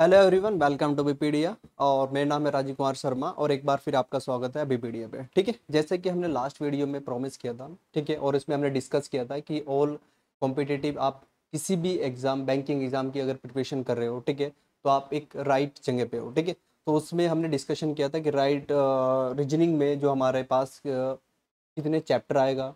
hello everyone welcome to बीपीडिया और मेरा नाम है राजीव कुमार शर्मा और एक बार फिर आपका स्वागत है बीपीडिया पे ठीक है जैसे कि हमने लास्ट वीडियो में प्रॉमिस किया था ठीक है और इसमें हमने डिस्कस किया था कि ऑल कॉम्पिटिटिव आप किसी भी एग्ज़ाम बैंकिंग एग्ज़ाम की अगर प्रिपरेशन कर रहे हो ठीक है तो आप एक राइट right जगह पर हो ठीक है तो उसमें हमने डिस्कशन किया था कि राइट right, रीजनिंग uh, में जो हमारे पास uh, कितने चैप्टर आएगा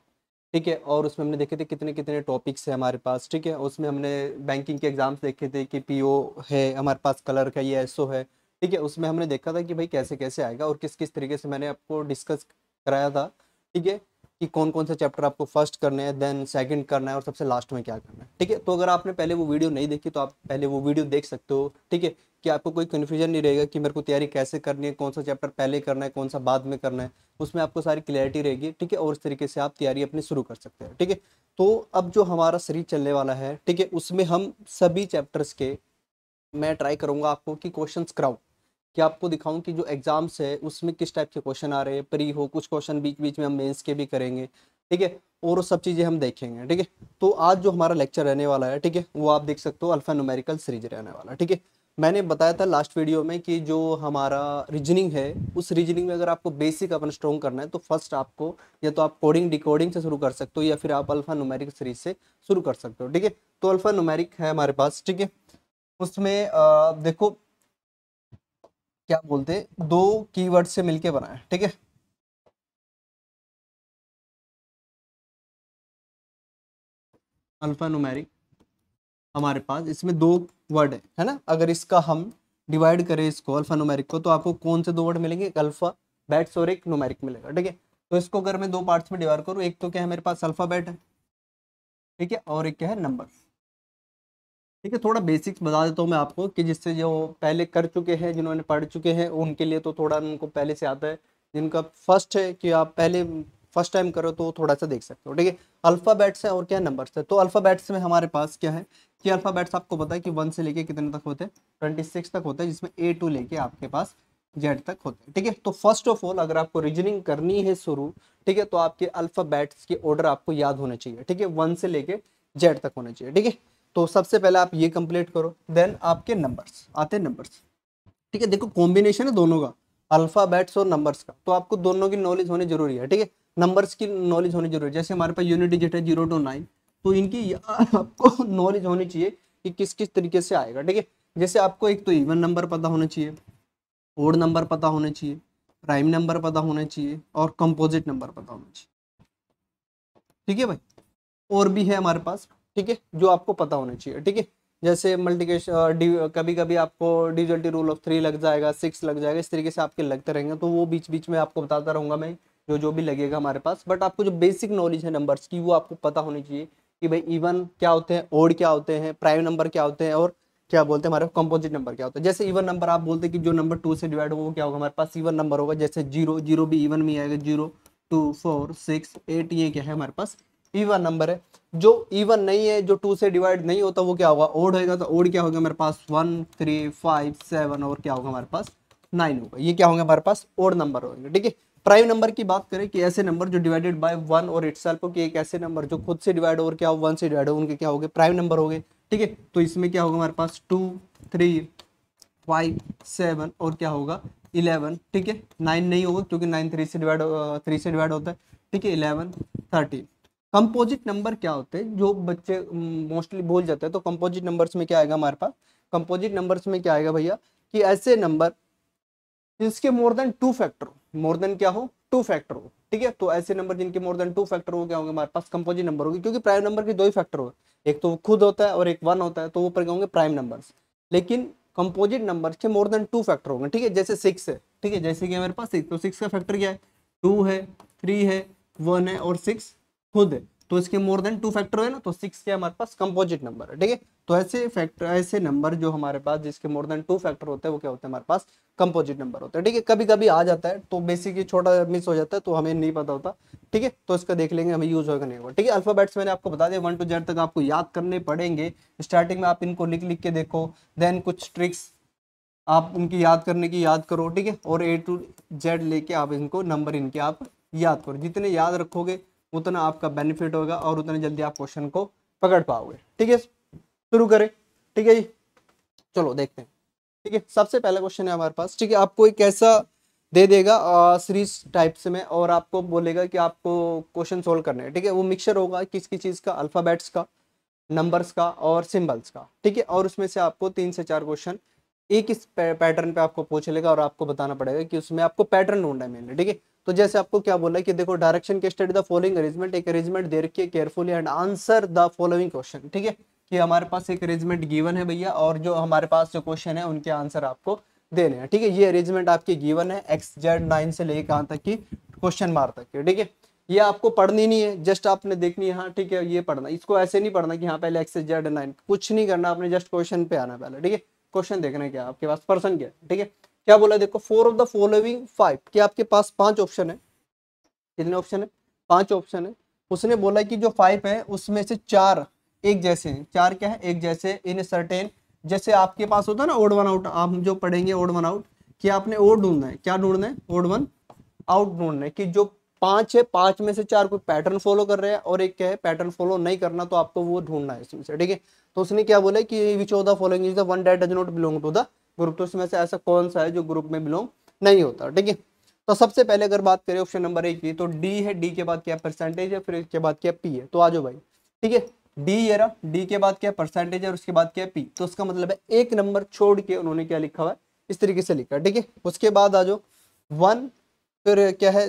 ठीक है और उसमें हमने देखे थे कितने कितने टॉपिक्स है हमारे पास ठीक है उसमें हमने बैंकिंग के एग्जाम्स देखे थे कि पीओ है हमारे पास कलर का ये एसओ है ठीक है उसमें हमने देखा था कि भाई कैसे कैसे आएगा और किस किस तरीके से मैंने आपको डिस्कस कराया था ठीक है कि कौन कौन सा चैप्टर आपको फर्स्ट करना है देन सेकंड करना है और सबसे लास्ट में क्या करना है ठीक है तो अगर आपने पहले वो वीडियो नहीं देखी तो आप पहले वो वीडियो देख सकते हो ठीक है कि आपको कोई कन्फ्यूजन नहीं रहेगा कि मेरे को तैयारी कैसे करनी है कौन सा चैप्टर पहले करना है कौन सा बाद में करना है उसमें आपको सारी क्लैरिटी रहेगी ठीक है और इस तरीके से आप तैयारी अपनी शुरू कर सकते हैं ठीक है तो अब जो हमारा सीरीज चलने वाला है ठीक है उसमें हम सभी चैप्टर्स के मैं ट्राई करूँगा आपको कि क्वेश्चन कराऊँ कि आपको दिखाऊं कि जो एग्ज़ाम्स है उसमें किस टाइप के क्वेश्चन आ रहे हैं प्री हो कुछ क्वेश्चन बीच बीच में हम मेंस के भी करेंगे ठीक है और सब चीज़ें हम देखेंगे ठीक है तो आज जो हमारा लेक्चर रहने वाला है ठीक है वो आप देख सकते हो अल्फा न्यूमेरिकल सीरीज रहने वाला ठीक है मैंने बताया था लास्ट वीडियो में कि जो हमारा रीजनिंग है उस रीजनिंग में अगर आपको बेसिक अपन स्ट्रॉन्ग करना है तो फर्स्ट आपको या तो आप कोडिंग डिकोडिंग से शुरू कर सकते हो या फिर आप अल्फा नुमेरिक सीरीज से शुरू कर सकते हो ठीक है तो अल्फा नुमेरिक है हमारे पास ठीक है उसमें आ, देखो क्या बोलते दो कीवर्ड से मिलकर बनाए ठीक है अल्फा नुमेरिक हमारे पास इसमें दो वर्ड है है ना अगर इसका हम डिवाइड करें इसको अल्फा नोमेरिक को तो आपको कौन से दो वर्ड मिलेंगे एक अल्फा बैट्स और एक नोमेरिक मिलेगा ठीक है तो इसको अगर मैं दो पार्ट्स में डिवाइड करूँ एक तो क्या है मेरे पास अल्फ़ाबेट है ठीक है और एक क्या है नंबर ठीक है थोड़ा बेसिक्स बता देता हूँ मैं आपको कि जिससे जो पहले कर चुके हैं जिन्होंने पढ़ चुके हैं उनके लिए तो थोड़ा उनको पहले से आता है जिनका फर्स्ट है कि आप पहले फर्स्ट टाइम करो तो थोड़ा सा देख सकते हो ठीक है अल्फ़ाबेट्स है और क्या नंबर्स है तो अल्फ़ाबेट्स में हमारे पास क्या है ये अल्फ़ाबेट्स आपको पता है कि वन से लेके कितने तक होते हैं ट्वेंटी सिक्स तक होते हैं जिसमें ए टू लेके आपके पास जेड तक होते हैं ठीक है तो फर्स्ट ऑफ ऑल अगर आपको रीजनिंग करनी है शुरू ठीक है तो आपके अल्फ़ाबेट्स के ऑर्डर आपको याद होने चाहिए ठीक है वन से लेके जेड तक होने चाहिए ठीक है तो सबसे पहले आप ये कंप्लीट करो देन आपके नंबर्स आते हैं नंबर्स ठीक है देखो कॉम्बिनेशन है दोनों का अल्फ़ाबेट्स और नंबर्स का तो आपको दोनों की नॉलेज होनी जरूरी है ठीक है नंबर्स की नॉलेज होनी जरूरी है जैसे हमारे पास यूनिट डिजिट है जीरो टू नाइन तो इनकी आपको नॉलेज होनी चाहिए कि किस किस तरीके से आएगा ठीक है जैसे आपको एक तो इवन नंबर पता होना चाहिए ओड नंबर पता होना चाहिए प्राइम नंबर पता होना चाहिए और कंपोजिट नंबर पता होना चाहिए ठीक है भाई और भी है हमारे पास ठीक है जो आपको पता होना चाहिए ठीक है जैसे मल्टीकेश कभी कभी आपको डिजल्टी रूल ऑफ थ्री लग जाएगा सिक्स लग जाएगा इस तरीके से आपके लगते रहेंगे तो वो बीच बीच में आपको बताता रहूंगा मैं जो जो भी लगेगा हमारे पास बट आपको जो बेसिक नॉलेज है नंबर्स की वो आपको पता होनी चाहिए कि भाई इवन क्या होते हैं ओड क्या होते हैं प्राइम नंबर क्या होते हैं और क्या बोलते हैं हमारे कंपोजिट नंबर क्या होता है जैसे इवन नंबर आप बोलते हैं कि जो नंबर टू से डिवाइड होगा वो क्या होगा हमारे पास इवन नंबर होगा जैसे जीरो जीरो भी इवन में आएगा zero two four six eight ये क्या है हमारे पास इवन नंबर है जो इवन नहीं है जो टू से डिवाइड नहीं होता वो क्या होगा ओड होगा तो ओड क्या होगा हमारे पास वन थ्री फाइव सेवन और क्या होगा हमारे पास नाइन होगा ये क्या होंगे हमारे पास ओड नंबर होंगे ठीक है प्राइम नंबर की बात करें कि ऐसे नंबर जो डिवाइडेड बाय वन और सेल्फ कि एक ऐसे नंबर जो खुद से डिवाइड और क्या हो वन से डिवाइड हो उनके क्या हो गए प्राइम नंबर हो गए ठीक है तो इसमें क्या होगा हमारे पास टू थ्री फाइव सेवन और क्या होगा इलेवन ठीक है नाइन नहीं होगा क्योंकि नाइन थ्री से डिवाइड थ्री से डिवाइड होता है ठीक है इलेवन थर्टीन कंपोजिट नंबर क्या होते हैं जो बच्चे मोस्टली भूल जाते हैं तो कंपोजिट नंबर्स में क्या आएगा हमारे पास कंपोजिट नंबर्स में क्या आएगा भैया कि ऐसे नंबर जिसके more than two factor more than क्या हो टू फैक्टर हो ठीक है तो ऐसे नंबर जिनके मोर देन टू फैक्टर हो क्या होंगे हमारे पास कंपोजिट नंबर होगी क्योंकि प्राइम नंबर के दो ही फैक्टर हो एक तो खुद होता है और एक वन होता है तो वो पर होंगे प्राइम नंबर लेकिन कंपोजिट नंबर के मोर देन टू फैक्टर होंगे ठीक है जैसे सिक्स है ठीक है जैसे कि हमारे पास सिक्स तो सिक्स का फैक्टर क्या है टू है थ्री है वन है और सिक्स खुद है तो इसके मोर देन टू फैक्टर हुए ना तो सिक्स के हमारे पास कंपोजिट नंबर है ठीक है तो ऐसे फैक्टर ऐसे नंबर जो हमारे पास जिसके मोर देन टू फैक्टर होते हैं वो क्या होते हैं हमारे पास कंपोजिट नंबर होता है ठीक है कभी कभी आ जाता है तो बेसिकली छोटा मिस हो जाता है तो हमें नहीं पता होता ठीक है तो इसका देख लेंगे हमें यूज होगा नहीं होगा ठीक है अल्फाबेट्स मैंने आपको बता दिया वन टू जेड तक आपको याद करने पड़ेंगे स्टार्टिंग में आप इनको लिख लिख के देखो देन कुछ ट्रिक्स आप उनकी याद करने की याद करो ठीक है और ए टू जेड लेके आप इनको नंबर इनके आप याद करो जितने याद रखोगे उतना आपका बेनिफिट होगा और उतना जल्दी आप क्वेश्चन को पकड़ पाओगे ठीक है शुरू करें ठीक है जी चलो देखते हैं ठीक है सबसे पहला क्वेश्चन है हमारे पास ठीक है आपको एक ऐसा दे देगा सीरीज टाइप से में और आपको बोलेगा कि आपको क्वेश्चन सोल्व करने है ठीक है वो मिक्सर होगा किस किस चीज़ का अल्फ़ाबेट्स का नंबर्स का और सिंबल्स का ठीक है और उसमें से आपको तीन से चार क्वेश्चन एक इस पैटर्न पे आपको पूछ लेगा और आपको बताना पड़ेगा कि उसमें आपको पैटर्न ढूंढना है मेनली ठीक है तो जैसे आपको क्या बोला कि देखो डायरेक्शन के स्टडी द फॉलोइंग अरेंजमेंट एक अरेंजमेंट दे रखिए carefully and answer the following question ठीक है कि हमारे पास एक अरेंजमेंट गिवन है भैया और जो हमारे पास जो क्वेश्चन है उनके आंसर आपको देने हैं ठीक है ये अरेंजमेंट आपकी गिवन है एक्स जेड नाइन से लेकर कहाँ तक की क्वेश्चन मार तक के ठीक है ये आपको पढ़नी नहीं है जस्ट आपने देखनी है हाँ ठीक है ये पढ़ना इसको ऐसे नहीं पढ़ना कि हाँ पहले एक्स जेड नाइन कुछ नहीं करना आपने जस्ट क्वेश्चन पे आना पहले ठीक है क्वेश्चन देखना क्या आपके पास पर्सन क्या ठीक है क्या बोला देखो four of the following five कि आपके पास पांच ऑप्शन है कितने ऑप्शन है पांच ऑप्शन है उसने बोला कि जो फाइव है उसमें से चार एक जैसे हैं चार क्या है एक जैसे इन सर्टेन जैसे आपके पास होता है ना ओड वन आउट आप जो पढ़ेंगे ओड वन आउट कि आपने ओड ढूंढना है क्या ढूंढना है ओड वन आउट ढूंढना है कि जो पांच है पांच में से चार कोई पैटर्न फॉलो कर रहे हैं और एक क्या है पैटर्न फॉलो नहीं करना तो आपको वो ढूंढना है इसमें से ठीक है तो उसने क्या बोला कि which of the following is the one that does not belong to the group two में से ऐसा कौन सा है जो ग्रुप में बिलोंग नहीं होता ठीक है तो सबसे पहले अगर बात करें ऑप्शन नंबर एक की तो डी है डी के बाद क्या परसेंटेज है फिर इसके बाद क्या पी है तो आ जाओ भाई ठीक है डी ये रहा डी के बाद क्या परसेंटेज है और उसके बाद क्या पी तो उसका मतलब है एक नंबर छोड़ के उन्होंने क्या लिखा हुआ है इस तरीके से लिखा ठीक है उसके बाद आ जाओ वन फिर क्या है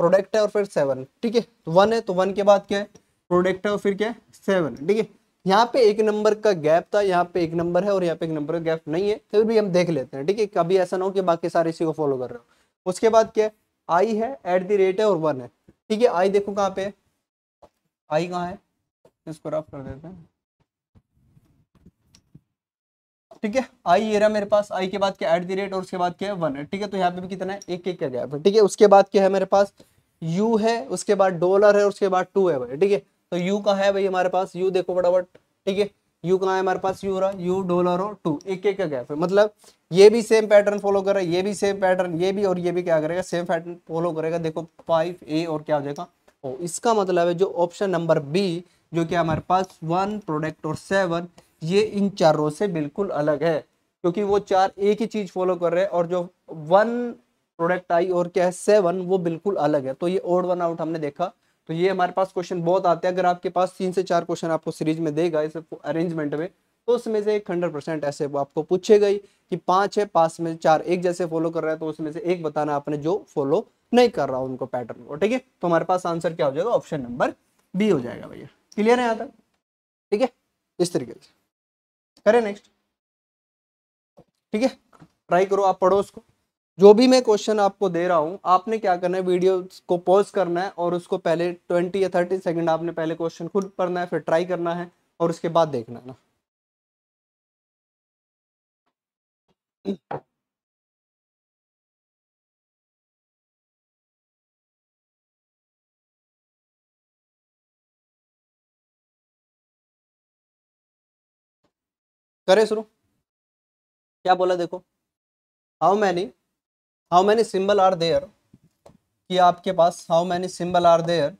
प्रोडक्ट है और फिर सेवन ठीक है वन तो है तो वन के बाद क्या है प्रोडक्ट है और फिर क्या है सेवन ठीक है यहाँ पे एक नंबर का गैप था यहाँ पे एक नंबर है और यहाँ पे एक नंबर का गैप नहीं है फिर भी हम देख लेते हैं ठीक है कभी ऐसा ना हो कि बाकी सारे इसी को फॉलो कर रहे हो उसके बाद क्या है आई है एट दी रेट है और वन है ठीक है आई देखो कहाँ पे आई कहाँ है इसको रफ कर देते हैं ठीक है आई ये रहा मेरे पास आई के बाद क्या एट दी रेट और उसके बाद क्या है वन है ठीक है तो यहाँ पे भी कितना है एक एक का गैप है ठीक है उसके बाद क्या है मेरे पास यू है उसके बाद डॉलर है उसके बाद टू है ठीक है तो यू कहा है भाई हमारे पास यू देखो फटाफट ठीक है यू कहा है हमारे पास यू हो रहा यू डॉलर हो टू एक एक का गैप है मतलब ये भी सेम पैटर्न फॉलो कर रहा है ये भी सेम पैटर्न ये भी और ये भी क्या करेगा सेम पैटर्न फॉलो करेगा देखो फाइव ए और क्या हो जाएगा ओ इसका मतलब है जो ऑप्शन नंबर बी जो कि हमारे पास वन प्रोडक्ट और सेवन ये इन चारों से बिल्कुल अलग है क्योंकि वो चार एक ही चीज़ फॉलो कर रहे हैं और जो वन प्रोडक्ट आई और क्या है सेवन वो बिल्कुल अलग है तो ये ओड वन आउट हमने देखा तो ये हमारे पास क्वेश्चन बहुत आते हैं अगर आपके पास तीन से चार क्वेश्चन आपको सीरीज में देगा इस अरेंजमेंट में तो उसमें से एक हंड्रेड परसेंट ऐसे आपको पूछे गई कि पांच है पांच में चार एक जैसे फॉलो कर रहा है तो उसमें से एक बताना आपने जो फॉलो नहीं कर रहा उनको पैटर्न को ठीक है तो हमारे पास आंसर क्या हो जाएगा ऑप्शन नंबर बी हो जाएगा भैया क्लियर है यहाँ तक ठीक है इस तरीके से करें नेक्स्ट ठीक है ट्राई करो आप पढ़ो उसको जो भी मैं क्वेश्चन आपको दे रहा हूँ आपने क्या करना है वीडियो को पॉज करना है और उसको पहले ट्वेंटी या थर्टी सेकेंड आपने पहले क्वेश्चन खुद पढ़ना है फिर ट्राई करना है और उसके बाद देखना है ना करें शुरू क्या बोला देखो how many how many symbol are there कि आपके पास how many symbol are there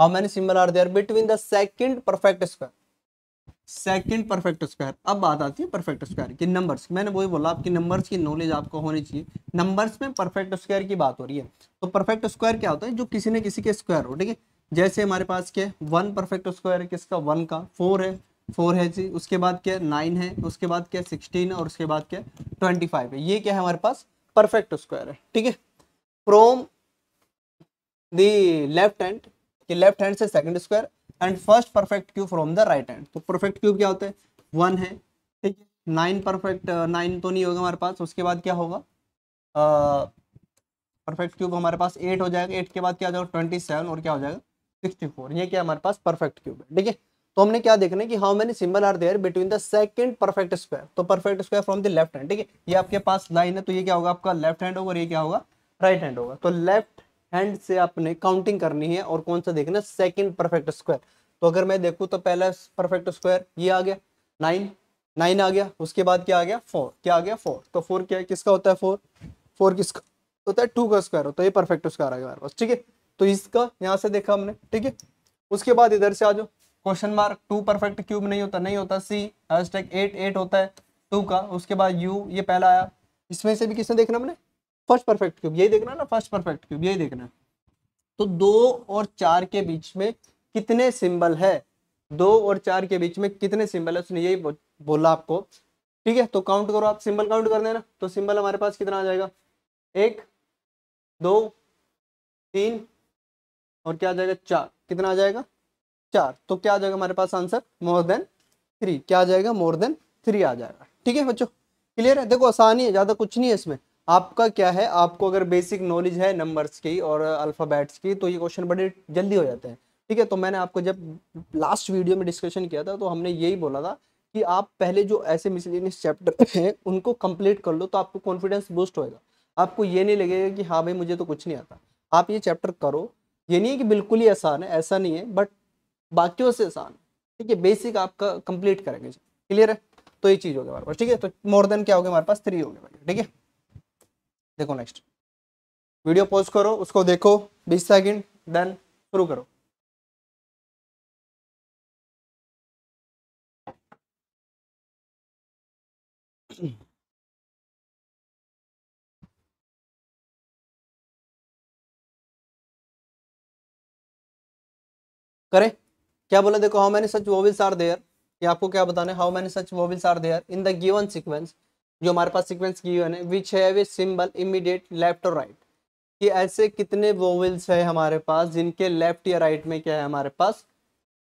how many symbol are there between the second perfect square second perfect square अब बात आती है परफेक्ट स्क्वायर की नंबर्स मैंने वही बोला आपकी नंबर्स की नॉलेज आपको होनी चाहिए नंबर्स में परफेक्ट स्क्वायर की बात हो रही है तो परफेक्ट स्क्वायर क्या होता है जो किसी ने किसी के स्क्वायर हो ठीक है जैसे हमारे पास क्या है वन परफेक्ट स्क्वायर है किसका वन का फोर है फोर है जी उसके बाद क्या नाइन है उसके बाद क्या सिक्सटीन और उसके बाद क्या ट्वेंटी फाइव है ये क्या है हमारे पास परफेक्ट स्क्वायर है ठीक है फ्रोम दी लेफ्ट हैंड कि लेफ्ट हैंड से second square and first perfect cube from the right hand तो परफेक्ट क्यूब क्या होता है वन है ठीक है नाइन परफेक्ट नाइन तो नहीं होगा हमारे पास उसके बाद क्या होगा परफेक्ट uh, क्यूब हमारे पास एट हो जाएगा एट के बाद क्या हो जाएगा ट्वेंटी सेवन और क्या हो जाएगा सिक्सटी फोर ये क्या हमारे पास परफेक्ट क्यूब है ठीक है तो हमने क्या देखना है कि how many symbol are there between the second perfect square तो perfect square from the left hand ठीक है ये आपके पास लाइन है तो ये क्या होगा आपका लेफ्ट हैंड होगा और ये क्या होगा राइट हैंड होगा तो लेफ्ट हैंड से आपने काउंटिंग करनी है और कौन सा देखना है सेकंड परफेक्ट स्क्वायर तो अगर मैं देखूँ तो पहला परफेक्ट स्क्वायर ये आ गया नाइन नाइन आ गया उसके बाद क्या आ गया फोर क्या आ गया फोर तो फोर क्या किसका होता है फोर फोर किसका होता है टू का स्क्वायर होता है ये परफेक्ट स्क्वायर आ गया हमारे पास ठीक है तो इसका यहाँ से देखा हमने ठीक है उसके बाद इधर से आ जाओ question mark two perfect cube नहीं होता नहीं होता सी हैशटैग एट एट होता है टू का उसके बाद यू ये पहला आया इसमें से भी किसने देखना मैंने फर्स्ट परफेक्ट क्यूब यही देखना ना फर्स्ट परफेक्ट क्यूब यही देखना तो दो और चार के बीच में कितने सिंबल है दो और चार के बीच में कितने सिंबल है उसने यही बो, बोला आपको ठीक है तो काउंट करो आप सिंबल काउंट कर देना तो सिंबल हमारे पास कितना आ जाएगा एक दो तीन और क्या आ जाएगा चार कितना आ जाएगा चार तो क्या आ जाएगा हमारे पास आंसर मोर देन थ्री क्या आ जाएगा मोर देन थ्री आ जाएगा ठीक है बच्चों क्लियर है देखो आसानी है ज़्यादा कुछ नहीं है इसमें आपका क्या है आपको अगर बेसिक नॉलेज है नंबर्स की और अल्फ़ाबेट्स की तो ये क्वेश्चन बड़े जल्दी हो जाते हैं ठीक है तो मैंने आपको जब लास्ट वीडियो में डिस्कशन किया था तो हमने यही बोला था कि आप पहले जो ऐसे मिसलिनियस चैप्टर हैं उनको कंप्लीट कर लो तो आपको कॉन्फिडेंस बूस्ट होएगा आपको ये नहीं लगेगा कि हाँ भाई मुझे तो कुछ नहीं आता आप ये चैप्टर करो ये नहीं है कि बिल्कुल ही आसान है ऐसा नहीं है बट बाकियों से आसान ठीक है बेसिक आपका कंप्लीट करेंगे क्लियर है तो ये चीज़ हो गया हमारे पास ठीक है तो मोर देन क्या हो गया हमारे पास थ्री हो गया ठीक है देखो नेक्स्ट वीडियो पॉज करो उसको देखो बीस सेकेंड देन शुरू करो करें क्या बोला देखो how many such vowels are there ये आपको क्या बताना है how many such vowels are there in the given sequence जो हमारे पास सिक्वेंस गिवन है which have a symbol immediate left और राइट कि ऐसे कितने वोविल्स है हमारे पास जिनके लेफ्ट या राइट में क्या है हमारे पास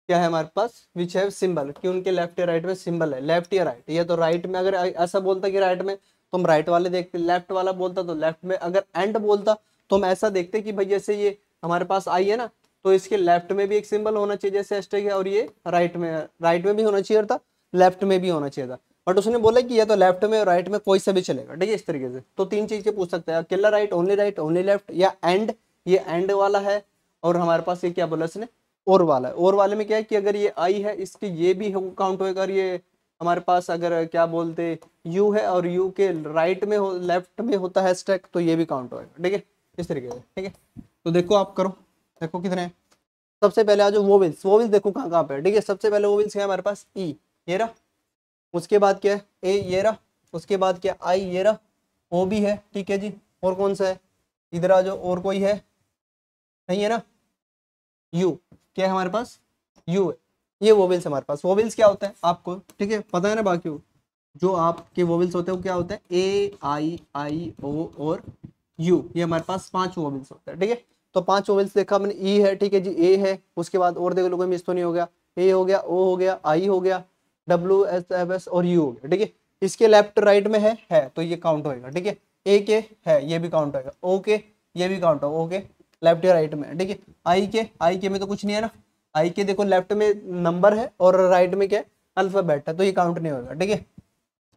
क्या है हमारे पास विच हैव सिम्बल कि उनके लेफ्ट या राइट में सिम्बल है लेफ्ट या राइट या तो राइट में अगर ऐसा बोलता कि राइट में तो हम राइट वाले देखते लेफ्ट वाला बोलता तो लेफ्ट में अगर एंड बोलता तो हम ऐसा देखते कि भाई जैसे ये हमारे पास आई है ना तो इसके लेफ्ट में भी एक सिंबल होना चाहिए जैसे हैशटैग है और ये राइट में राइट में भी होना चाहिए था लेफ्ट में भी होना चाहिए था बट उसने बोला कि यह तो लेफ्ट में और राइट में कोई सा भी चलेगा ठीक है इस तरीके से तो तीन चीज़ पूछ सकते हैं अकेला right only right only left या एंड ये एंड वाला है और हमारे पास ये क्या बोला इसने और वाला है और वाले में क्या है कि अगर ये आई है इसके ये भी काउंट होगा और ये हमारे पास अगर क्या बोलते यू है और यू के राइट में हो लेफ्ट में होता है स्टैक तो ये भी काउंट होगा ठीक है इस तरीके से ठीक है तो देखो आप करो देखो कितने सबसे पहले आज वोविल्स वोविल्स देखो कहाँ कहाँ पे ठीक है सबसे पहले वोविल्स क्या हमारे पास ई e, ये रहा उसके बाद क्या है ए ये रहा उसके बाद क्या आई ये रहा ओ भी है ठीक है जी और कौन सा है इधर आ जाओ और कोई है नहीं है ना यू क्या है हमारे पास यू है ये वोविल्स हमारे पास वोविल्स क्या होता है आपको ठीक है पता है ना बाकी जो आपके वोविल्स होते हैं वो क्या होता है ए आई आई ओ और यू ये हमारे पास पांच वोविल्स होते हैं ठीक है तो पांच ओवेल्स देखा मैंने ई e है ठीक है जी ए है उसके बाद और देखो लोगों मिस तो नहीं हो गया ए हो गया ओ हो गया आई हो गया डब्ल्यू एस एफ एस और यू हो गया ठीक है इसके लेफ्ट राइट में है है तो ये काउंट होएगा ठीक है ए के है ये भी काउंट होएगा ओ के ये भी काउंट होगा ओके लेफ्ट या राइट में ठीक है आई के आई के में तो कुछ नहीं है ना आई के देखो लेफ्ट में नंबर है और राइट में क्या है अल्फाबेट है तो ये काउंट नहीं होगा ठीक है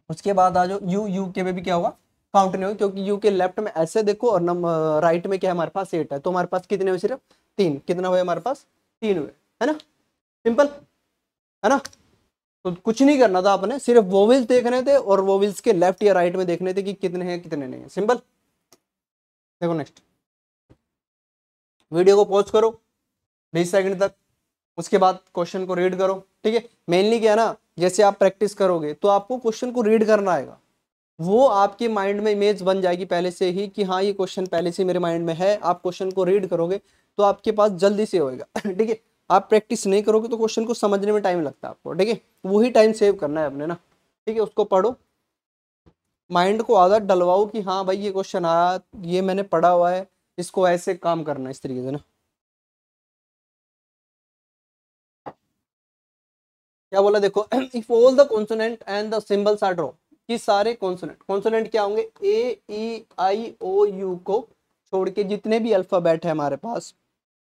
उसके बाद आ जाओ यू यू के में भी क्या होगा फाउंटेन हो क्योंकि यू के लेफ्ट में ऐसे देखो और नम राइट में क्या है हमारे पास एट है तो हमारे पास कितने हुए सिर्फ तीन कितना हुए हमारे पास तीन हुए है ना सिंपल है ना तो कुछ नहीं करना था आपने सिर्फ वोविल्स देखने थे और वोविल्स के लेफ्ट या राइट में देखने थे कि कितने हैं कितने नहीं है सिंपल देखो नेक्स्ट वीडियो को पॉज करो बीस सेकंड तक उसके बाद क्वेश्चन को रीड करो ठीक है मेनली क्या है ना जैसे आप प्रैक्टिस करोगे तो आपको क्वेश्चन को रीड करना आएगा वो आपके माइंड में इमेज बन जाएगी पहले से ही कि हाँ ये क्वेश्चन पहले से मेरे माइंड में है आप क्वेश्चन को रीड करोगे तो आपके पास जल्दी से होएगा ठीक है आप प्रैक्टिस नहीं करोगे तो क्वेश्चन को समझने में टाइम लगता है आपको ठीक है वही टाइम सेव करना है अपने ना ठीक है उसको पढ़ो माइंड को आदत डलवाओ कि हाँ भाई ये क्वेश्चन आया ये मैंने पढ़ा हुआ है इसको ऐसे काम करना इस तरीके से ना क्या बोला देखो if all the consonant and the symbols are draw कि सारे कॉन्सोनेंट कॉन्सोनेंट क्या होंगे ए ई आई ओ यू को छोड़ के जितने भी अल्फ़ाबेट है हमारे पास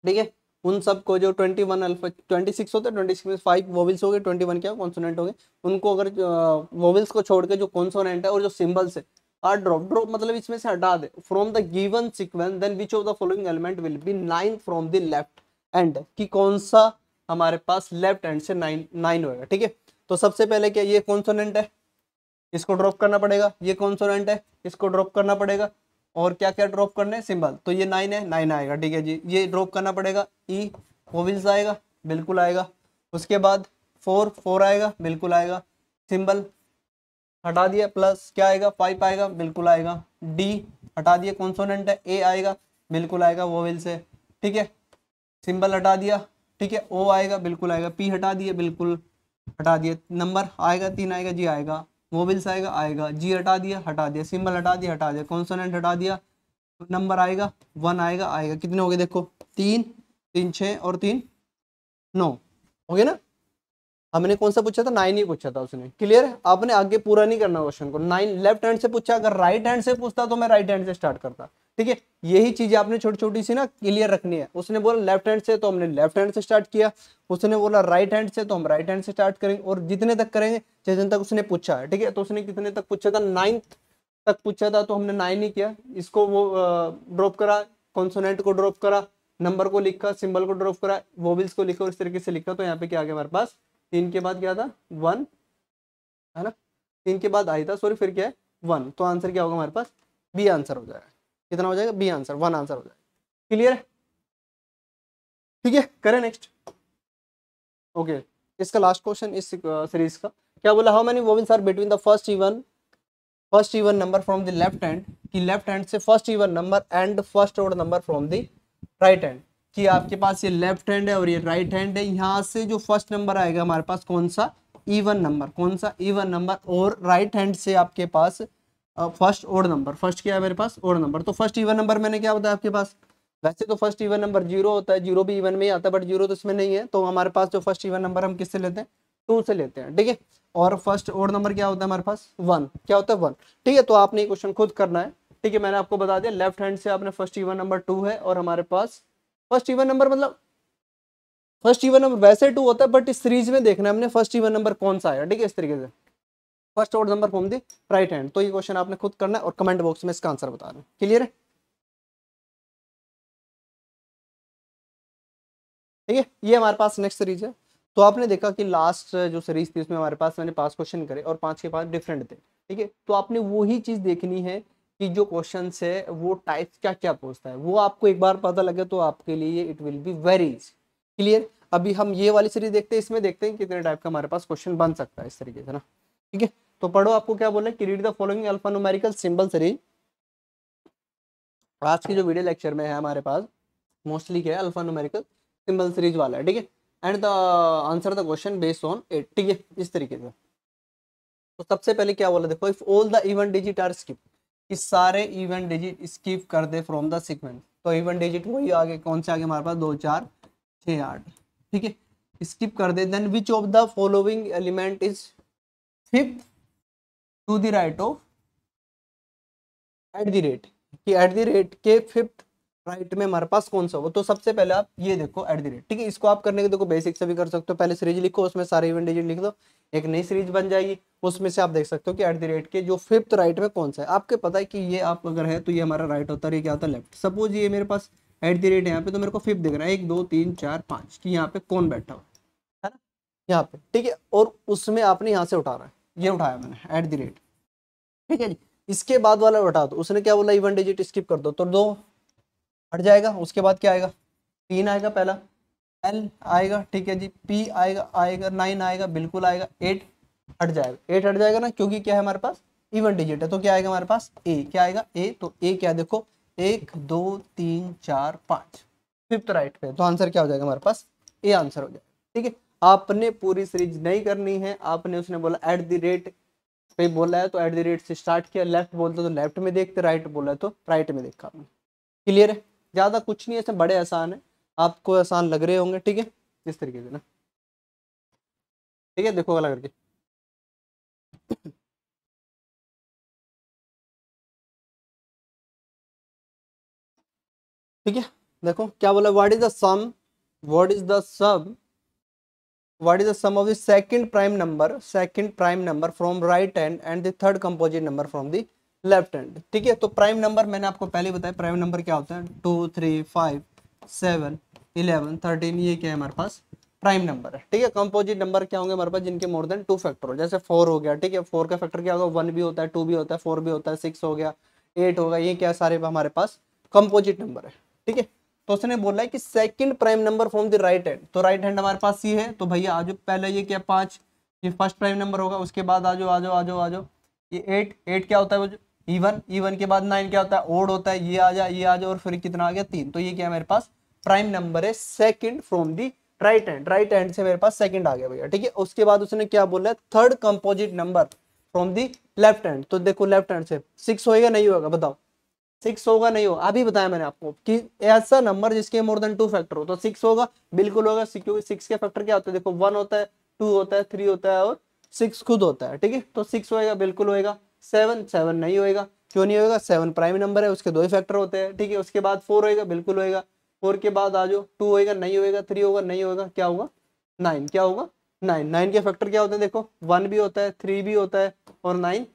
ठीक है उन सब को जो twenty one alpha twenty six होते ट्वेंटी सिक्स में फाइव वोविल्स हो गए ट्वेंटी वन क्या कॉन्सोनेंट हो गए उनको अगर वोविल्स को छोड़ के जो कॉन्सोनेंट है और जो सिम्बल्स है आर ड्रॉप ड्रॉप मतलब इसमें से हटा दे from the given sequence then which of the following element will be nine from the left end कि कौन सा हमारे पास लेफ्ट एंड से नाइन नाइन होगा ठीक है तो सबसे पहले क्या ये कॉन्सोनेंट है इसको ड्रॉप करना पड़ेगा ये कॉन्सोनेंट है इसको ड्रॉप करना पड़ेगा और क्या क्या ड्रॉप करने सिंबल तो ये नाइन है नाइन आएगा ठीक है जी ये ड्रॉप करना पड़ेगा ई e, होविल्स आएगा बिल्कुल आएगा उसके बाद फोर फोर आएगा बिल्कुल आएगा सिंबल हटा दिया प्लस क्या आएगा फाइव आएगा बिल्कुल आएगा डी हटा दिया कॉन्सोनेंट है ए आएगा बिल्कुल आएगा वोविल्स है ठीक है सिंबल हटा दिया ठीक है ओ आएगा बिल्कुल आएगा पी हटा दिया बिल्कुल हटा दिया नंबर आएगा तीन आएगा जी आएगा मोबिल्स आएगा आएगा जी हटा दिया हटा दिया सिंबल हटा दिया हटा दिया कॉन्सोनेंट हटा दिया नंबर आएगा वन आएगा आएगा कितने हो गए देखो तीन तीन छः और तीन नौ हो गया ना हमने कौन सा पूछा था नाइन ही पूछा था उसने क्लियर है आपने आगे पूरा नहीं करना क्वेश्चन को नाइन लेफ्ट हैंड से पूछा अगर राइट हैंड से पूछता तो मैं राइट हैंड से स्टार्ट करता ठीक है यही चीज आपने छोटी छोटी सी ना क्लियर रखनी है उसने बोला लेफ्ट हैंड से तो हमने लेफ्ट हैंड से स्टार्ट किया उसने बोला राइट हैंड से तो हम राइट हैंड से स्टार्ट करेंगे और जितने तक करेंगे जितने तक उसने पूछा है ठीक है तो उसने कितने तक पूछा था नाइन्थ तक पूछा था तो हमने नाइन ही किया इसको वो ड्रॉप करा कॉन्सोनेंट को ड्रॉप करा नंबर को लिखा सिंबल को ड्रॉप करा वोबिल्स को लिखा और इस तरीके से लिखा तो यहाँ पे क्या आ गया हमारे पास तीन के बाद क्या था वन है ना तीन के बाद आई था सॉरी फिर क्या है वन तो आंसर क्या होगा हमारे पास बी आंसर हो जाएगा कितना हो जाएगा बी आंसर वन आंसर हो जाएगा क्लियर है ठीक है करें नेक्स्ट ओके इसका लास्ट क्वेश्चन इस सीरीज का क्या बोला how many vowels are between the first even first even number from the left hand कि लेफ्ट हैंड से first even number and first odd number from the right hand कि आपके पास ये left hand है और ये राइट हैंड है यहाँ से जो फर्स्ट नंबर आएगा हमारे पास कौन सा इवन e नंबर कौन सा इवन e नंबर और राइट right हैंड से आपके पास फर्स्ट ओड नंबर फर्स्ट क्या है मेरे पास ओड नंबर तो फर्स्ट इवन नंबर मैंने क्या बताया आपके पास वैसे तो फर्स्ट इवन नंबर जीरो होता है जीरो भी इवन में ही आता है बट जीरो तो इसमें नहीं है तो हमारे पास जो फर्स्ट इवन नंबर हम किससे लेते हैं टू से लेते हैं ठीक है और फर्स्ट ओड नंबर क्या होता है हमारे पास वन क्या होता है वन ठीक है तो आपने ये क्वेश्चन खुद करना है ठीक है मैंने आपको बता दिया लेफ्ट हैंड से आपने फर्स्ट इवन नंबर टू है और हमारे पास फर्स्ट इवन नंबर मतलब फर्स्ट इवन नंबर वैसे टू होता है बट इस सीरीज में देखना है हमने फर्स्ट इवन नंबर कौन सा आया ठीक है इस तरीके से first odd number from the right hand तो ये क्वेश्चन आपने खुद करना है और कमेंट बॉक्स में इसका आंसर बता रहे हैं क्लियर है ठीक है ये हमारे पास नेक्स्ट सीरीज है तो आपने देखा कि लास्ट जो सीरीज थी उसमें हमारे पास मैंने पांच क्वेश्चन करे और पांच के पांच डिफरेंट थे ठीक है तो आपने वही चीज देखनी है कि जो क्वेश्चन है वो टाइप क्या क्या पूछता है वो आपको एक बार पता लगे तो आपके लिए it will be very is clear अभी हम ये वाली सीरीज देखते हैं इसमें देखते हैं कितने टाइप का हमारे पास क्वेश्चन बन सकता है इस तरीके से ना ठीक है तो पढ़ो आपको क्या बोला कि read the following alpha numerical symbol series आज की जो वीडियो लेक्चर में है हमारे पास मोस्टली क्या है अल्फा न्यूमेरिकल सिंबल सीरीज वाला है ठीक है and the answer the question based on it ठीक है इस तरीके से तो सबसे पहले क्या बोला देखो if all the even digit are skip कि सारे इवेंट डिजिट स्किप कर दे फ्रॉम द सीक्वेंस तो इवेंट डिजिट वही आगे कौन से आगे हमारे पास दो चार छः आठ ठीक है स्किप कर दे then which of the following element is fifth to the right of at the rate कि एट द रेट के फिफ्थ राइट में हमारे पास कौन सा हो तो सबसे पहले आप ये देखो एट द रेट ठीक है इसको आप करने के देखो बेसिक से भी कर सकते हो पहले सीरीज लिखो उसमें सारे इवेंट डिजिट लिख दो एक नई सीरीज बन जाएगी उसमें से आप देख सकते हो कि एट द रेट के जो फिफ्थ राइट में कौन सा है आपके पता है कि ये आप अगर है तो ये हमारा राइट होता है ये क्या होता है लेफ्ट सपोज ये मेरे पास एट द रेट यहाँ पे तो मेरे को फिफ्थ दिख रहा है एक दो तीन चार पाँच कि यहाँ पे कौन बैठा हुआ है ना यहाँ पे ठीक है और उसमें आपने यहाँ से उठाना है ये उठाया मैंने एट द रेट ठीक है जी इसके बाद वाला उठा दो उसने क्या बोला इवन डिजिट स्किप कर दो तो दो हट जाएगा उसके बाद क्या आएगा तीन आएगा पहला एल आएगा ठीक है जी पी आएगा आएगा नाइन आएगा बिल्कुल आएगा एट हट जाएगा एट हट जाएगा ना क्योंकि क्या है हमारे पास इवन डिजिट है तो क्या आएगा हमारे पास ए क्या आएगा ए तो ए क्या देखो एक दो तीन चार पाँच फिफ्थ राइट पे तो आंसर क्या हो जाएगा हमारे पास ए आंसर हो जाएगा ठीक है आपने पूरी सीरीज नहीं करनी है आपने उसने बोला एट द रेट पे बोला है तो एट द रेट से स्टार्ट किया लेफ्ट बोलता तो लेफ्ट में देखते राइट बोला है तो राइट में देखा आपने क्लियर है ज़्यादा कुछ नहीं है इसमें बड़े आसान है आपको आसान लग रहे होंगे ठीक है इस तरीके से ना ठीक है देखो अगला करके ठीक है देखो क्या बोला what is the sum what is the sum what is the sum of the second prime number second prime number from right hand and the third composite number from the left hand ठीक है तो prime number मैंने आपको पहले बताया prime number क्या होता है two three five seven eleven thirteen ये क्या है हमारे पास प्राइम नंबर है ठीक है कंपोजिट नंबर क्या होंगे हमारे पास जिनके मोर देन टू फैक्टर हो जैसे फोर हो गया ठीक है फोर का फैक्टर क्या होगा वन भी होता है टू भी होता है फोर भी होता है सिक्स हो गया एट होगा ये क्या सारे हमारे पास कंपोजिट नंबर है ठीक है तो उसने बोला है कि second prime number from the right hand तो राइट हैंड हमारे पास सी है तो भैया आज पहले ये क्या पाँच ये फर्स्ट प्राइम नंबर होगा उसके बाद आ जाओ आ जाओ आ जाओ आ जाओ ये एट एट क्या होता है वो इवन इवन e e के बाद नाइन क्या होता है ओड होता है ये आ जा ये आ जाओ और फिर कितना आ गया तीन तो ये क्या मेरे पास प्राइम नंबर है second from the right hand right hand से मेरे पास सेकंड आ गया भैया ठीक है उसके बाद उसने क्या बोला है third composite number from the left hand तो देखो लेफ्ट हैंड से सिक्स होएगा नहीं होगा बताओ सिक्स होगा नहीं होगा अभी बताया मैंने आपको कि ऐसा नंबर जिसके मोर देन टू फैक्टर हो तो सिक्स होगा बिल्कुल होगा क्योंकि सिक्स के फैक्टर क्या होते हैं देखो वन होता है टू होता है थ्री होता है और सिक्स खुद होता है ठीक है तो सिक्स होएगा बिल्कुल होएगा सेवन सेवन नहीं होएगा क्यों नहीं होएगा सेवन प्राइम नंबर है उसके दो ही फैक्टर होते हैं ठीक है उसके बाद फोर होएगा बिल्कुल होएगा फोर के बाद आ जाओ टू होएगा नहीं होएगा थ्री होगा नहीं होएगा क्या होगा नाइन क्या होगा नाइन नाइन के फैक्टर क्या होते हैं देखो वन भी होता है थ्री भी होता है और नाइन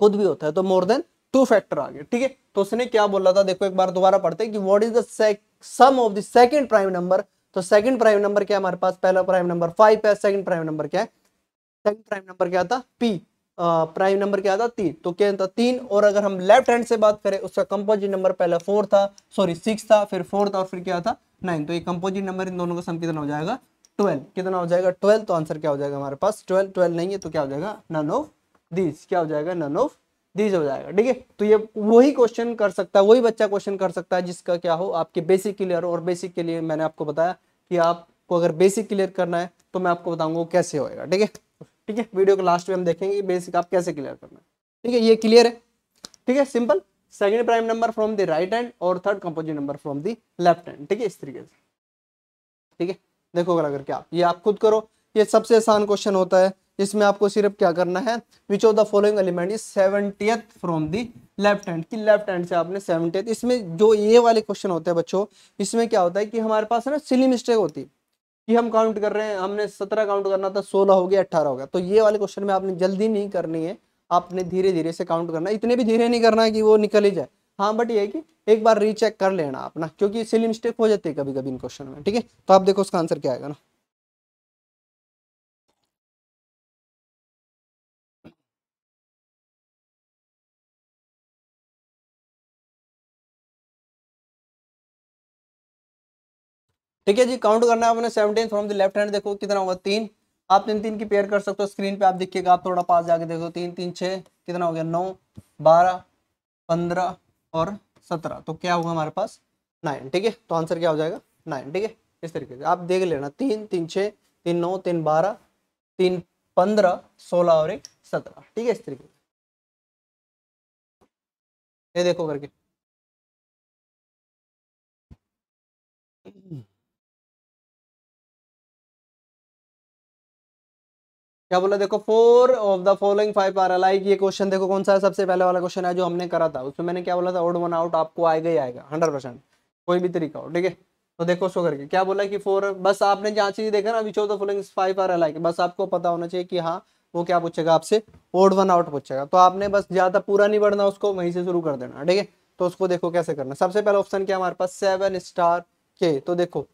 खुद भी होता है तो मोर देन टू फैक्टर आ गए ठीक है तो उसने क्या बोला था देखो एक बार दोबारा पढ़ते कि what is the sum of the second prime number तो सेकंड प्राइम नंबर क्या हमारे पास पहला प्राइम नंबर फाइव है सेकंड प्राइम नंबर क्या है सेकंड प्राइम नंबर क्या था पी प्राइम नंबर क्या था तीन तो क्या था तीन और अगर हम लेफ्ट हैंड से बात करें उसका कंपोजिट नंबर पहले फोर था सॉरी सिक्स था फिर फोर था और फिर क्या था नाइन तो ये कंपोजिट नंबर इन दोनों का सम कितना हो जाएगा ट्वेल्व कितना हो जाएगा ट्वेल्व तो आंसर क्या हो जाएगा हमारे पास ट्वेल्व ट्वेल्व नहीं है तो क्या हो जाएगा नन ऑफ दिस क्या हो जाएगा नन ऑफ दीज हो जाएगा ठीक है तो ये वही क्वेश्चन कर सकता है वही बच्चा क्वेश्चन कर सकता है जिसका क्या हो आपके बेसिक क्लियर और बेसिक के लिए मैंने आपको बताया कि आपको अगर बेसिक क्लियर करना है तो मैं आपको बताऊंगा कैसे होएगा ठीक है ठीक है वीडियो के लास्ट में हम देखेंगे बेसिक आप कैसे क्लियर करना है ठीक है ये क्लियर है ठीक है simple second prime number from the right hand और third composite number from the left hand ठीक है इस तरीके से ठीक है देखो अगर क्या ये आप खुद करो ये सबसे आसान क्वेश्चन होता है इसमें आपको सिर्फ क्या करना है which of the following element is seventeenth from the left hand की लेफ्ट हैंड से आपने सेवनटीथ इसमें जो ये वाले क्वेश्चन होते हैं बच्चों इसमें क्या होता है कि हमारे पास है ना सिली मिस्टेक होती है कि हम काउंट कर रहे हैं हमने सत्रह काउंट करना था सोलह हो गया अट्ठारह हो गया तो ये वाले क्वेश्चन में आपने जल्दी नहीं करनी है आपने धीरे धीरे से काउंट करना इतने भी धीरे नहीं करना है कि वो निकल ही जाए हाँ बट ये है कि एक बार रीचेक कर लेना अपना क्योंकि सिली मिस्टेक हो जाती है कभी कभी इन क्वेश्चन में ठीक है तो आप देखो उसका आंसर क्या आएगा ना ठीक है जी काउंट करना है आपने seventeen from the left hand देखो कितना होगा तीन आप तीन तीन की पेयर कर सकते हो स्क्रीन पे आप देखिएगा आप थोड़ा पास जाके देखो तीन तीन छः कितना हो गया नौ बारह पंद्रह और सत्रह तो क्या होगा हमारे पास नाइन ठीक है तो आंसर क्या हो जाएगा नाइन ठीक है इस तरीके से आप देख लेना तीन तीन छः तीन नौ तीन बारह तीन पंद्रह सोलह और एक सत्रह ठीक है इस तरीके से ये देखो करके क्या बोला देखो four of the following five are alike ये क्वेश्चन देखो कौन सा है सबसे पहले वाला क्वेश्चन है जो हमने करा था उसमें मैंने क्या बोला था ओड वन आउट आपको आएगा ही आएगा हंड्रेड परसेंट कोई भी तरीका हो ठीक है तो देखो उसको करके क्या बोला कि फोर बस आपने जहाँ चीज देखा ना which of the following five are alike बस आपको पता होना चाहिए कि हाँ वो क्या पूछेगा आपसे ओड वन आउट पूछेगा तो आपने बस ज्यादा पूरा नहीं बढ़ना उसको वहीं से शुरू कर देना ठीक है तो उसको देखो कैसे करना सबसे पहला ऑप्शन क्या हमारे पास सेवन स्टार के तो देखो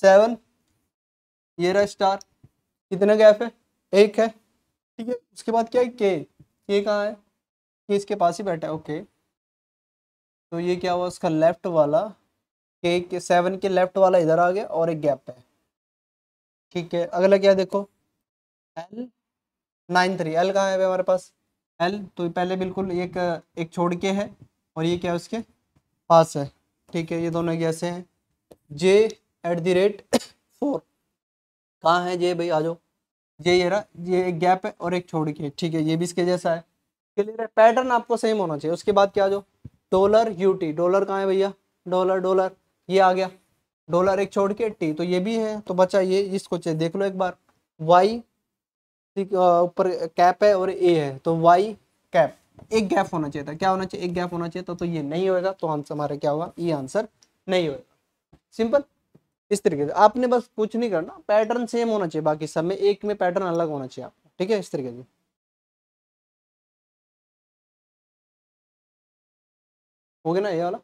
सेवन ये रहा स्टार कितने गैप है एक है ठीक है उसके बाद क्या है के के कहाँ है के इसके पास ही बैठा है ओके तो ये क्या हुआ उसका लेफ्ट वाला के के सेवन के लेफ्ट वाला इधर आ गया और एक गैप है ठीक है अगला क्या देखो एल नाइन थ्री एल कहाँ है हमारे पास एल तो पहले बिल्कुल एक एक छोड़ के है और ये क्या है उसके पास है ठीक है ये दोनों कैसे हैं J at the rate four कहाँ है जे भाई आ जाओ ये ये रहा ये एक गैप है और एक छोड़ के ठीक है ये भी इसके जैसा है क्लियर है पैटर्न आपको सेम होना चाहिए उसके बाद क्या जो डॉलर यूटी डॉलर कहाँ है भैया डॉलर डॉलर ये आ गया डॉलर एक छोड़ के टी तो ये भी है तो बच्चा ये इसको देख लो एक बार वाई ऊपर कैप है और ए है तो वाई कैप एक गैप होना चाहिए था क्या होना चाहिए एक गैप होना चाहिए था तो ये नहीं होगा तो आंसर हमारा क्या होगा ये आंसर नहीं होगा सिंपल इस तरीके से आपने बस कुछ नहीं करना पैटर्न सेम होना चाहिए बाकी सब में एक में पैटर्न अलग होना चाहिए आपको ठीक है इस तरीके से हो गया ना ये वाला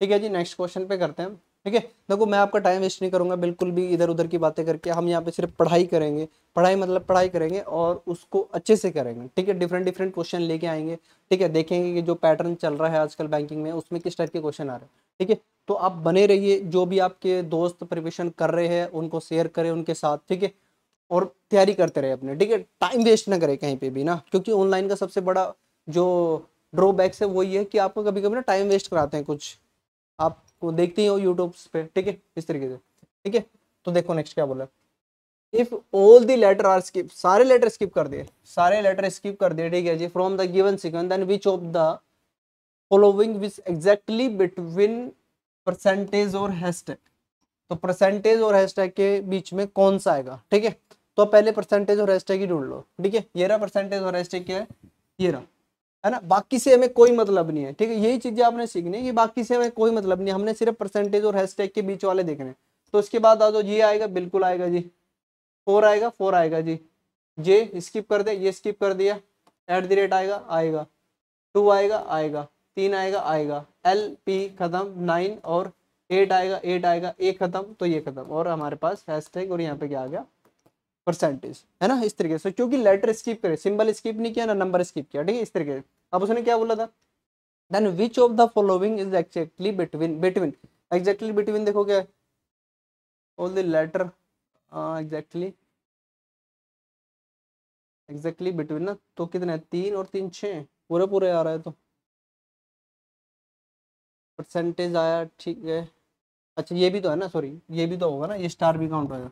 ठीक है जी नेक्स्ट क्वेश्चन पे करते हैं ठीक है देखो मैं आपका टाइम वेस्ट नहीं करूंगा बिल्कुल भी इधर उधर की बातें करके हम यहाँ पे सिर्फ पढ़ाई करेंगे पढ़ाई मतलब पढ़ाई करेंगे और उसको अच्छे से करेंगे ठीक है डिफरेंट डिफरेंट क्वेश्चन लेके आएंगे ठीक है देखेंगे कि जो पैटर्न चल रहा है आजकल बैंकिंग में उसमें किस टाइप के क्वेश्चन आ रहे हैं ठीक है तो आप बने रहिए जो भी आपके दोस्त प्रिपरेशन कर रहे हैं उनको शेयर करें उनके साथ ठीक है और तैयारी करते रहे अपने ठीक है टाइम वेस्ट ना करें कहीं पे भी ना क्योंकि ऑनलाइन का सबसे बड़ा जो ड्रॉबैक्स है वो ये है कि आपको कभी कभी ना टाइम वेस्ट कराते हैं कुछ आपको देखते ही हो यूट्यूब पे ठीक है इस तरीके से ठीक है तो देखो नेक्स्ट क्या बोला if all the letter are skip सारे लेटर स्किप कर दिए सारे लेटर स्किप कर दिए ठीक है G from the given sequence then which of the following which exactly between percentage और हैशटैग तो परसेंटेज और हैशटैग के बीच में कौन सा आएगा ठीक है तो पहले परसेंटेज और हैशटैग ही ढूंढ लो ठीक है ये रहा परसेंटेज और हैशटैग क्या है ये रहा है ना बाकी से हमें कोई मतलब नहीं है ठीक है यही चीजें आपने सीखनी है कि बाकी से हमें कोई मतलब नहीं हमने सिर्फ परसेंटेज और हैशटैग के बीच वाले देखने तो उसके बाद आ जाओ ये आएगा बिल्कुल आएगा जी फोर आएगा फोर आएगा जी ये स्किप कर दे ये स्किप कर दिया एट द रेट आएगा आएगा टू आएगा आएगा तीन आएगा आएगा एल पी खत्म नाइन और एट आएगा एट आएगा ए खत्म तो ये खत्म और हमारे पास हैशटैग और यहाँ पे क्या आ गया परसेंटेज है ना इस तरीके से क्योंकि लेटर स्किप करे सिंबल स्किप नहीं किया ना नंबर स्किप किया ठीक है इस तरीके से अब उसने क्या बोला था then which of the following is exactly between between exactly between देखो क्या all the letter exactly exactly between ना तो कितना है तीन और तीन छः पूरे पूरे आ रहे हैं तो परसेंटेज आया ठीक है अच्छा ये भी तो है ना सॉरी ये भी तो होगा ना ये स्टार भी काउंट होगा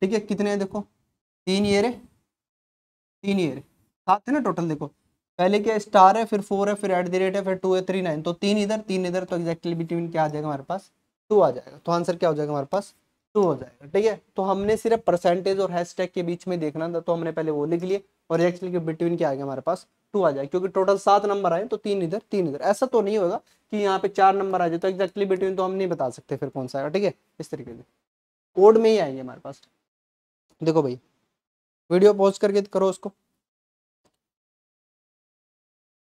ठीक है कितने हैं देखो तीन ईयर है तीन ईयर रे सात है ना टोटल देखो पहले क्या स्टार है फिर फोर है फिर एट द रेट है फिर टू है थ्री नाइन तो तीन इधर तीन इधर तो एग्जैक्टली बिटवीन क्या आ जाएगा हमारे पास टू आ जाएगा तो आंसर क्या हो जाएगा हमारे पास टू हो जाएगा ठीक है तो हमने सिर्फ परसेंटेज और हैशटैग के बीच में देखना था तो हमने पहले वो लिख लिए और एक्चुअली बिटवीन क्या आ गया हमारे पास टू आ जाए क्योंकि टोटल सात नंबर आए तो तीन इधर तीन इधर ऐसा तो नहीं होगा कि यहाँ पे चार नंबर आ जाए तो एक्जैक्टली बिटवीन तो हम नहीं बता सकते फिर कौन सा आएगा ठीक है इस तरीके से कोड में ही आएंगे हमारे पास देखो भाई वीडियो पॉज करके करो उसको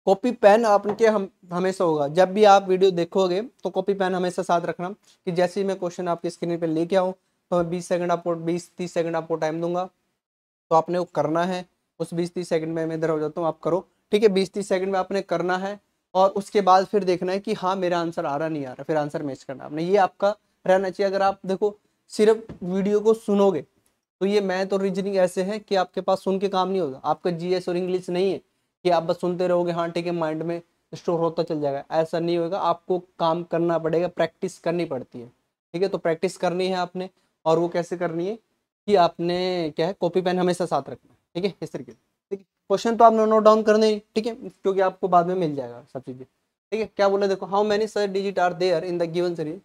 कॉपी पेन आपके हम हमेशा होगा जब भी आप वीडियो देखोगे तो कॉपी पेन हमेशा साथ रखना कि जैसे ही मैं क्वेश्चन आपकी स्क्रीन पे लेके आऊँ तो मैं बीस सेकंड आपको बीस तीस सेकंड आपको टाइम दूंगा तो आपने वो करना है उस बीस तीस सेकंड में मैं इधर हो जाता हूँ आप करो ठीक है बीस तीस सेकंड में आपने करना है और उसके बाद फिर देखना है कि हाँ मेरा आंसर आ रहा नहीं आ रहा फिर आंसर मैच करना आपने ये आपका रहना चाहिए अगर आप देखो सिर्फ वीडियो को सुनोगे तो ये मैथ और रीजनिंग ऐसे है कि आपके पास सुन के काम नहीं होगा आपका जी और इंग्लिश नहीं है कि आप बस सुनते रहोगे हाँ ठीक है माइंड में स्टोर होता चल जाएगा ऐसा नहीं होगा आपको काम करना पड़ेगा प्रैक्टिस करनी पड़ती है ठीक है तो प्रैक्टिस करनी है आपने और वो कैसे करनी है कि आपने क्या है कॉपी पेन हमेशा साथ रखना है ठीक है इस तरीके से क्वेश्चन तो आप नोट डाउन कर दें ठीक है क्योंकि आपको बाद में मिल जाएगा सब चीज़ें ठीक है क्या बोला देखो how many such digit are there in the given series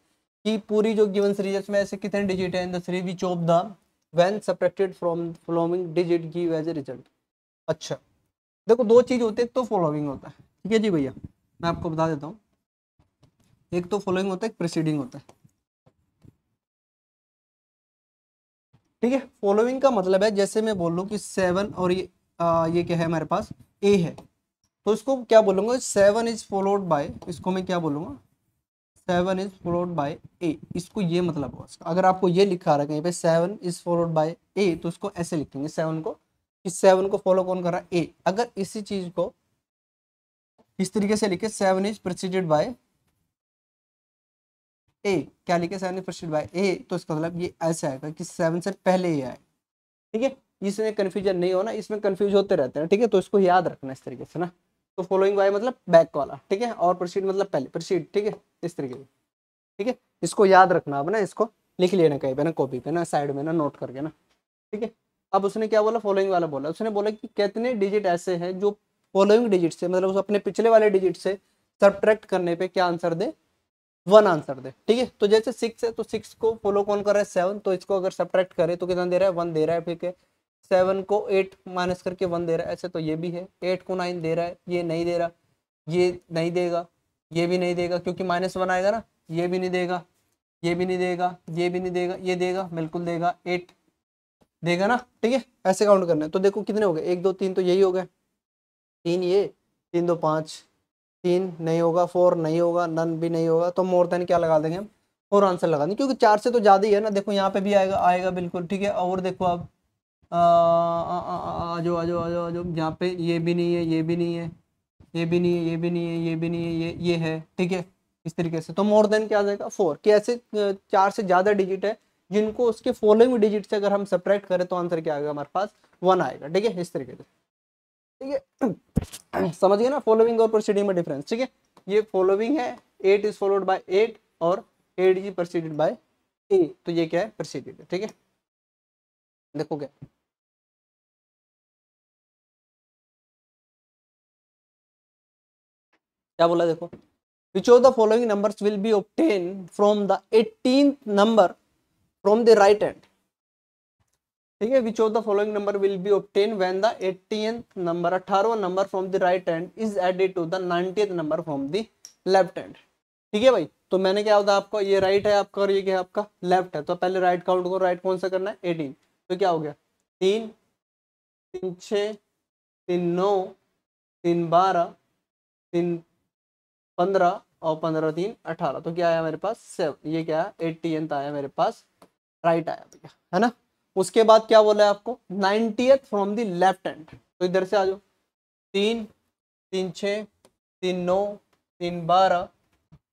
कि पूरी जो गिवन सीरीज में ऐसे कितने डिजिट है in the series which of the one subtracted from following digit give as a result अच्छा देखो दो चीज़ होते हैं तो फॉलोइंग होता है ठीक है जी भैया मैं आपको बता देता हूँ एक तो फॉलोइंग होता है एक प्रिसीडिंग होता है ठीक है फॉलोइंग का मतलब है जैसे मैं बोल लूँ कि सेवन और ये आ, ये क्या है हमारे पास ए है तो इसको क्या बोलूँगा सेवन इज फॉलोड बाय इसको मैं क्या बोलूँगा seven is followed by A इसको ये मतलब होगा इसका अगर आपको ये लिखा रहा है कहीं पे seven is followed by A तो उसको ऐसे लिखेंगे सेवन को कि सेवन को फॉलो कौन कर रहा है ए अगर इसी चीज को इस तरीके से लिखे seven is preceded by A क्या लिखे seven is preceded by A तो इसका मतलब ये ऐसा आएगा कि सेवन से पहले ही आए ठीक है इसमें कन्फ्यूजन नहीं होना इसमें कन्फ्यूज होते रहते हैं ठीक है तो इसको याद रखना इस तरीके से ना तो फॉलोइंग वाई मतलब बैक वाला ठीक है और प्रोसीड मतलब पहले प्रोसीड ठीक है इस तरीके से ठीक है इसको याद रखना अब ना इसको लिख लेना कहीं पे ना कॉपी पे ना साइड में ना नोट करके ना ठीक है अब उसने क्या बोला फॉलोइंग वाला बोला उसने बोला कि कितने डिजिट ऐसे हैं जो फॉलोइंग डिजिट से मतलब उस अपने पिछले वाले डिजिट से सब्ट्रैक्ट करने पे क्या आंसर दे वन आंसर दे ठीक है तो जैसे सिक्स है तो सिक्स को फॉलो कौन कर रहा है सेवन तो इसको अगर सब्ट्रैक्ट करे तो कितना दे रहा है वन दे रहा है ठीक है सेवन को एट माइनस करके वन दे रहा है ऐसे तो ये भी है एट को नाइन दे रहा है ये नहीं दे रहा ये नहीं देगा ये भी नहीं देगा क्योंकि माइनस वन आएगा ना ये भी नहीं देगा ये भी नहीं देगा ये भी नहीं देगा ये देगा बिल्कुल देगा एट देगा ना ठीक है ऐसे काउंट करना है तो देखो कितने हो गए एक दो तीन तो यही हो गए तीन ये तीन दो पाँच तीन नहीं होगा फोर नहीं होगा नन भी नहीं होगा तो मोर देन क्या लगा देंगे हम और आंसर लगा देंगे क्योंकि चार से तो ज़्यादा ही है ना देखो यहाँ पे भी आएगा आएगा बिल्कुल ठीक है और देखो आप आज आज आज आज यहाँ पे ये भी नहीं है ये भी नहीं है ये भी नहीं है ये भी नहीं है ये भी नहीं है ये ये है ठीक है इस तरीके से तो मोर देन क्या आ जाएगा फोर कि ऐसे चार से ज़्यादा डिजिट है जिनको उसके फॉलोइंग डिजिट से अगर हम सेपरेट करें तो आंसर क्या आएगा हमारे पास वन आएगा ठीक है इस तरीके से ठीक है समझिए ना फॉलोइंग और प्रोसीडिंग में डिफरेंस ठीक है ये फॉलोइंग है eight is followed by eight और eight is preceded by A तो ये क्या है प्रोसीडेड ठीक है देखो क्या क्या बोला देखो which of the following numbers will be obtain from the eighteen number from the right hand ठीक है which of the following number will be obtain when the eighteen number अठारवा number from the right hand is added to the nineteenth number from the left hand ठीक है भाई तो मैंने क्या होता आपको ये राइट है आपका और ये क्या आपका लेफ्ट है तो पहले राइट काउंट को राइट कौन सा करना है एटीन तो क्या हो गया तीन तीन छ तीन नौ तीन बारह तीन पंद्रह और पंद्रह तीन अठारह तो क्या आया मेरे पास सेवन ये क्या है एट्टी आया मेरे पास राइट आया भैया है ना उसके बाद क्या बोला है आपको nineteenth from the left end तो इधर से आ जाओ तीन तीन छ तीन नौ तीन बारह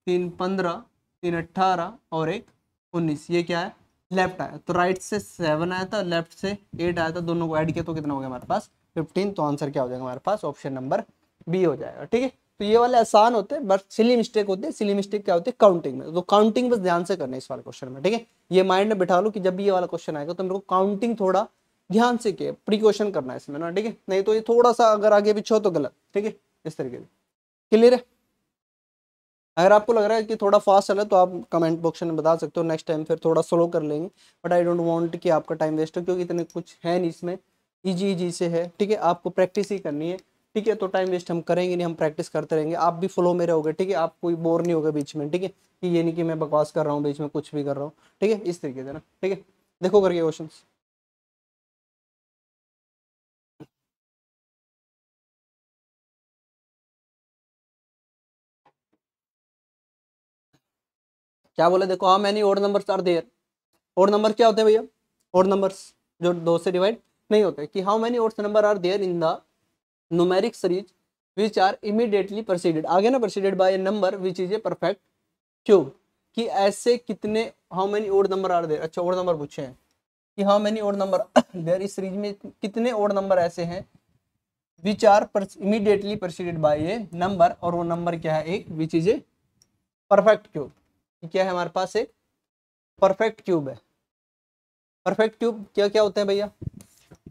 तीन पंद्रह तीन अट्ठारह और एक उन्नीस ये क्या है लेफ्ट आया तो राइट से सेवन आया था लेफ्ट से एट आया था दोनों को ऐड किया तो कितना हो गया हमारे पास फिफ्टीन तो आंसर क्या हो जाएगा हमारे पास ऑप्शन नंबर बी हो जाएगा ठीक है तो ये वाले आसान होते हैं बट सिली मिस्टेक होती है सिली मिस्टेक क्या होती है काउंटिंग में तो काउंटिंग बस ध्यान से करना है इस वाले क्वेश्चन में ठीक है ये माइंड में बिठा लो कि जब भी ये वाला क्वेश्चन आएगा तो मेरे को काउंटिंग थोड़ा ध्यान से किया प्रिकॉशन करना है इसमें ना ठीक है नहीं तो ये थोड़ा सा अगर आगे पीछे हो तो गलत ठीक है इस तरीके से क्लियर है अगर आपको लग रहा है कि थोड़ा फास्ट चला तो आप कमेंट बॉक्स में बता सकते हो नेक्स्ट टाइम फिर थोड़ा स्लो कर लेंगे बट आई डोंट वांट कि आपका टाइम वेस्ट हो क्योंकि इतने कुछ है नहीं इसमें ईजी ईजी से है ठीक है आपको प्रैक्टिस ही करनी है ठीक है तो टाइम वेस्ट हम करेंगे नहीं हम प्रैक्टिस करते रहेंगे आप भी फ्लो में रहोगे ठीक है आप कोई बोर नहीं होगा बीच में ठीक है कि ये नहीं कि मैं बकवास कर रहा हूँ बीच में कुछ भी कर रहा हूँ ठीक है इस तरीके से ना ठीक है देखो करके क्वेश्चन क्या बोले देखो हाँ many odd number are there odd number क्या होते हैं भैया ओड नंबर जो दो से डिवाइड नहीं होते कि how many odds number are there in the numeric series which are immediately preceded आगे ना preceded by a number which is a perfect cube कि ऐसे कितने how many odd number are there अच्छा ओड नंबर पूछे हैं कि how many odd number there इस सीरीज में कितने ओड नंबर ऐसे हैं which are immediately preceded by a number और वो नंबर क्या है एक विच इज ए परफेक्ट क्यूब क्या है हमारे पास एक परफेक्ट क्यूब है परफेक्ट क्यूब क्या क्या होते हैं भैया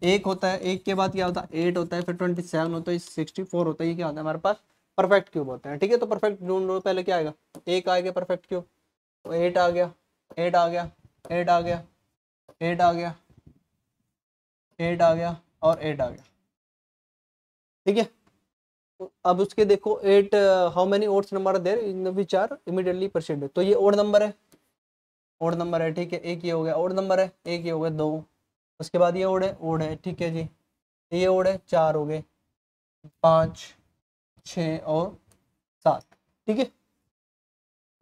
एक होता है एक के बाद क्या होता है एट होता है फिर ट्वेंटी सेवन होता है सिक्सटी फोर होता है ये क्या होता है हमारे पास परफेक्ट क्यूब होते हैं ठीक है तो परफेक्ट ढूंढ लो पहले क्या आएगा एक आएगा परफेक्ट क्यूब एट आ गया एट तो आ गया एट आ गया एट आ गया एट आ गया और एट आ गया ठीक है तो अब उसके देखो एट how many odds number there in which are immediately percent तो ये ओड नंबर है ओड नंबर है ठीक है एक ये हो गया ओड नंबर है एक ये हो गया दो उसके बाद ये ओड है ओड है ठीक है जी तो ये ओड है चार हो गए पाँच छ और सात ठीक है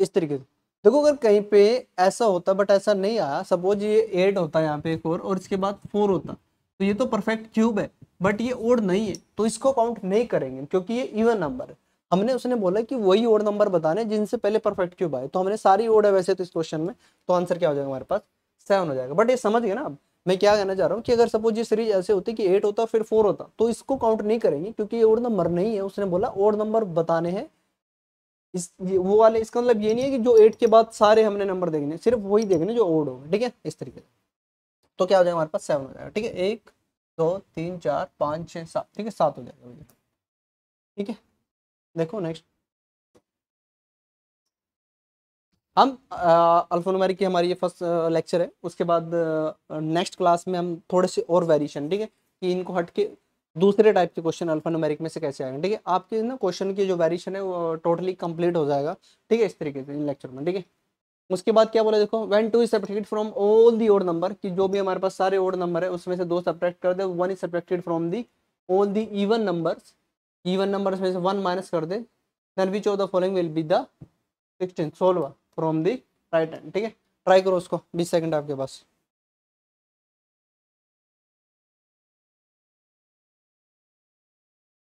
इस तरीके से देखो अगर कहीं पे ऐसा होता बट ऐसा नहीं आया सपोज ये एट होता यहाँ पे एक और और इसके बाद फोर होता तो ये तो परफेक्ट क्यूब है बट ये ओड नहीं है तो इसको काउंट नहीं करेंगे क्योंकि ये इवन नंबर है हमने उसने बोला कि वही ओड नंबर बताने जिनसे पहले परफेक्ट क्यूब आए तो हमने सारी ओड है वैसे तो इस क्वेश्चन में तो आंसर क्या हो जाएगा हमारे पास सेवन हो जाएगा बट ये समझ गए ना आप मैं क्या कहना चाह रहा हूँ कि अगर सपोज ये सीरीज ऐसे होती कि एट होता फिर फोर होता तो इसको काउंट नहीं करेंगे क्योंकि ये ओड नंबर नहीं है उसने बोला ओड नंबर बताने हैं इस वो वाले इसका मतलब ये नहीं है कि जो एट के बाद सारे हमने नंबर देखने सिर्फ वही देखने जो ओड होगा ठीक है इस तरीके से तो क्या हो जाएगा हमारे पास सेवन हो जाएगा ठीक है एक दो तीन चार पाँच छः सात ठीक है सात हो जाएगा ठीक है देखो नेक्स्ट हम अल्फोनोमेरिक की हमारी ये फर्स्ट लेक्चर है उसके बाद नेक्स्ट क्लास में हम थोड़े से और वेरिएशन ठीक है कि इनको हट के दूसरे टाइप के क्वेश्चन अल्फानुमेरिक में से कैसे आएंगे ठीक है आपके ना क्वेश्चन की जो वेरिएशन है वो टोटली कंप्लीट हो जाएगा ठीक है इस तरीके से इन लेक्चर में ठीक है उसके बाद क्या बोला देखो one two is separated from all the odd number कि जो भी हमारे पास सारे ओड नंबर है उसमें से दो सेपरेट कर दे one is separated from the all the even numbers even numbers में से वन माइनस कर दे then which of the following will be the sixteen सोलवा फ्रॉम दी राइट हैंड ठीक है ट्राई करो उसको बीस सेकेंड आपके पास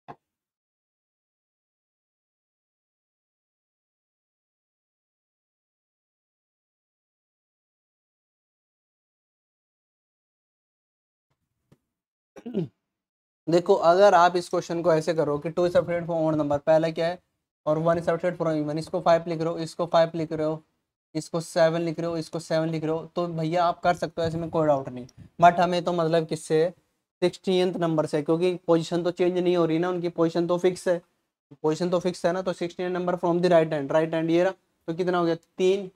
देखो अगर आप इस क्वेश्चन को ऐसे करो कि to separate for form number पहला क्या है और one is subtract from even इसको फाइव लिख रहे हो इसको फाइव लिख रहे हो इसको सेवन लिख रहे हो इसको सेवन लिख रहे हो तो भैया आप कर सकते हो इसमें कोई डाउट नहीं बट हमें तो मतलब किससे सिक्सटीन नंबर से क्योंकि पोजिशन तो चेंज नहीं हो रही ना उनकी पोजिशन तो फिक्स है पोजिशन तो फिक्स है ना तो sixteen number from the right hand right hand ये तो कितना हो गया तीन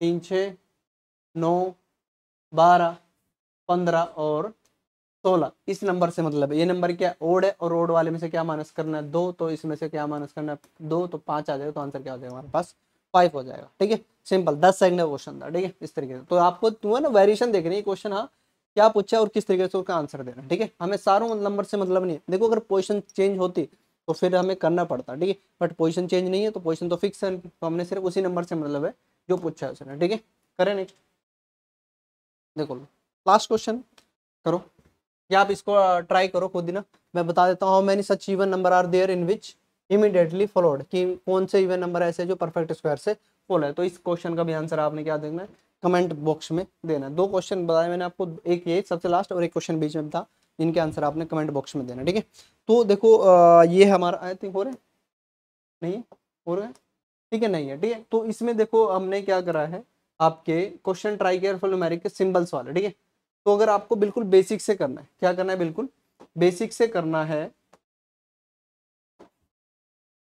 तीन छः नौ बारह पंद्रह और सोलह इस नंबर से मतलब ये नंबर क्या ओड है और ओड वाले में से क्या माइनस करना है दो तो इसमें से क्या माइनस करना है दो तो पांच आ जाएगा तो आंसर क्या हो जाएगा हमारे पास फाइव हो जाएगा ठीक है सिंपल दस सेकंड का क्वेश्चन था ठीक है इस तरीके से तो आपको तुम्हें ना वेरिएशन देख रही है क्वेश्चन हाँ क्या पूछा और किस तरीके से उसका आंसर देना ठीक है हमें सारों नंबर से मतलब नहीं है देखो अगर पोजिशन चेंज होती तो फिर हमें करना पड़ता ठीक है बट पोजिशन चेंज नहीं है तो पोजिशन तो फिक्स है तो हमने सिर्फ उसी नंबर से मतलब है जो पूछा है उसने ठीक है करें नहीं देखो लास्ट क्वेश्चन करो या आप इसको ट्राई करो खुद ही ना मैं बता देता हूँ how many such even number are there in which immediately followed कि कौन से इवन नंबर ऐसे जो परफेक्ट स्क्वायर से फॉलो है तो इस क्वेश्चन का भी आंसर आपने क्या देखना है कमेंट बॉक्स में देना दो क्वेश्चन बताया मैंने आपको एक ये सबसे लास्ट और एक क्वेश्चन बीच में था इनके आंसर आपने कमेंट बॉक्स में देना ठीक है तो देखो ये हमारा आई थिंक हो रहा है नहीं हो रहा है ठीक है नहीं है ठीक है तो इसमें देखो हमने क्या करा है आपके क्वेश्चन ट्राई केयरफुल न्यूमेरिक के सिंबल्स वाले ठीक है तो अगर आपको बिल्कुल बेसिक से करना है क्या करना है बिल्कुल बेसिक से करना है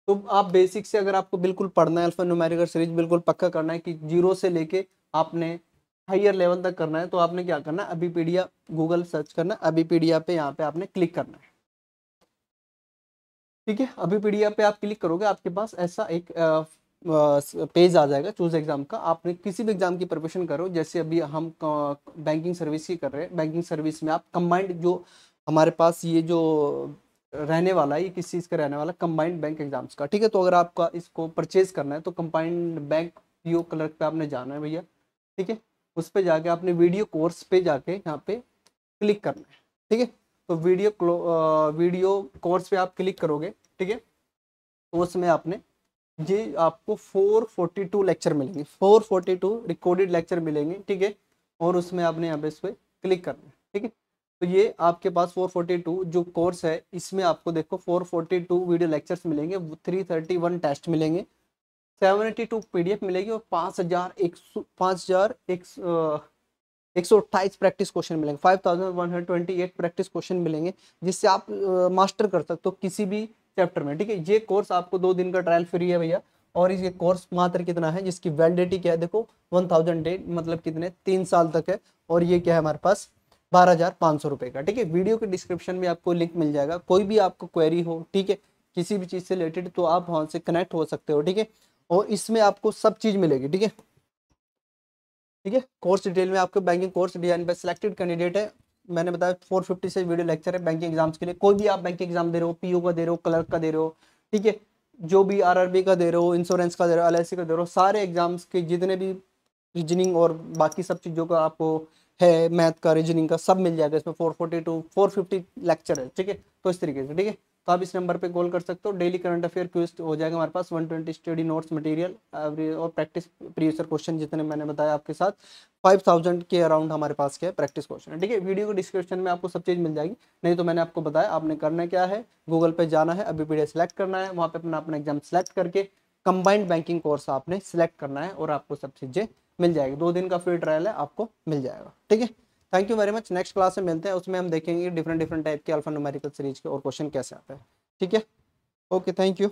तो आप बेसिक से अगर आपको बिल्कुल पढ़ना है अल्फा न्यूमेरिकल सीरीज बिल्कुल पक्का करना है कि जीरो से लेके आपने हाइयर लेवल तक करना है तो आपने क्या करना है अबीपीडिया गूगल सर्च करना अबीपीडिया पे यहाँ पे आपने क्लिक करना है ठीक है अभी पीडिया पे आप क्लिक करोगे आपके पास ऐसा एक पेज आ जाएगा चूज एग्जाम का आपने किसी भी एग्जाम की प्रिपरेशन करो जैसे अभी हम बैंकिंग सर्विस की कर रहे हैं बैंकिंग सर्विस में आप कंबाइंड जो हमारे पास ये जो रहने वाला है ये किस चीज़ का रहने वाला कंबाइंड बैंक एग्जाम्स का ठीक है तो अगर आपका इसको परचेज करना है तो कंबाइंड बैंक पीओ कलर पे आपने जाना है भैया ठीक है उस पर जाके आपने वीडियो कोर्स पे जाके यहाँ पे क्लिक करना है ठीक है तो वीडियो वीडियो कोर्स पे आप क्लिक करोगे ठीक है तो उसमें आपने जी आपको 442 लेक्चर मिलेंगे 442 रिकॉर्डेड लेक्चर मिलेंगे ठीक है और उसमें आपने यहाँ पे इस पर क्लिक करना है ठीक है तो ये आपके पास 442 जो कोर्स है इसमें आपको देखो 442 वीडियो लेक्चर्स मिलेंगे 331 टेस्ट मिलेंगे 782 पीडीएफ मिलेगी और पाँच हज़ार एक सौ पाँच हज़ार एक सौ अट्ठाईस प्रैक्टिस क्वेश्चन मिलेंगे five thousand one hundred twenty eight practice question मिलेंगे जिससे आप मास्टर कर सकते हो किसी भी चैप्टर में ठीक है ये कोर्स आपको दो दिन का ट्रायल फ्री है भैया और ये कोर्स मात्र कितना है जिसकी वैलिडिटी क्या है देखो वन थाउजेंड डे मतलब कितने तीन साल तक है और ये क्या है हमारे पास बारह हज़ार पाँच सौ रुपए का ठीक है वीडियो के डिस्क्रिप्शन में आपको लिंक मिल जाएगा कोई भी आपको क्वेरी हो ठीक है किसी भी चीज़ से रिलेटेड तो आप वहाँ से कनेक्ट हो सकते हो ठीक है और इसमें आपको सब चीज़ मिलेगी ठीक है ठीक है कोर्स डिटेल में आपके बैंकिंग कोर्स डिजाइन पर सिलेक्टेड कैंडिडेट है मैंने बताया 450 से वीडियो लेक्चर है बैंकिंग एग्जाम्स के लिए कोई भी आप बैंकिंग एग्जाम दे रहे हो पीओ का दे रहे हो क्लर्क का दे रहे हो ठीक है जो भी आरआरबी का दे रहे हो इंश्योरेंस का दे रहे हो एल का दे रहे हो सारे एग्जाम्स के जितने भी रीजनिंग और बाकी सब चीज़ों का आपको है मैथ का रीजनिंग का सब मिल जाएगा इसमें फोर्टी टू फिफ्टी लेक्चर है ठीक है तो इस तरीके से ठीक है तो आप इस नंबर पे कॉल कर सकते हो डेली करंट अफेयर क्यूज हो जाएगा हमारे पास 120 स्टडी नोट्स मटेरियल और प्रैक्टिस प्रीवियसर क्वेश्चन जितने मैंने बताया आपके साथ 5000 के अराउंड हमारे पास क्या है प्रैक्टिस क्वेश्चन है ठीक है वीडियो के डिस्क्रिप्शन में आपको सब चीज़ मिल जाएगी नहीं तो मैंने आपको बताया आपने करना क्या है गूगल पे जाना है अभी पी सेलेक्ट करना है वहाँ पे अपना अपना एग्जाम सेलेक्ट करके कंबाइंड बैंकिंग कोर्स आपने सेलेक्ट करना है और आपको सब चीज़ें मिल जाएगी दो दिन का फ्री ट्रायल है आपको मिल जाएगा ठीक है thank you very much next class में मिलते हैं उसमें हम देखेंगे डिफरेंट डिफरेंट टाइप के अल्फा न्यूमेरिकल सीरीज के और क्वेश्चन कैसे आते हैं ठीक है ओके थैंक यू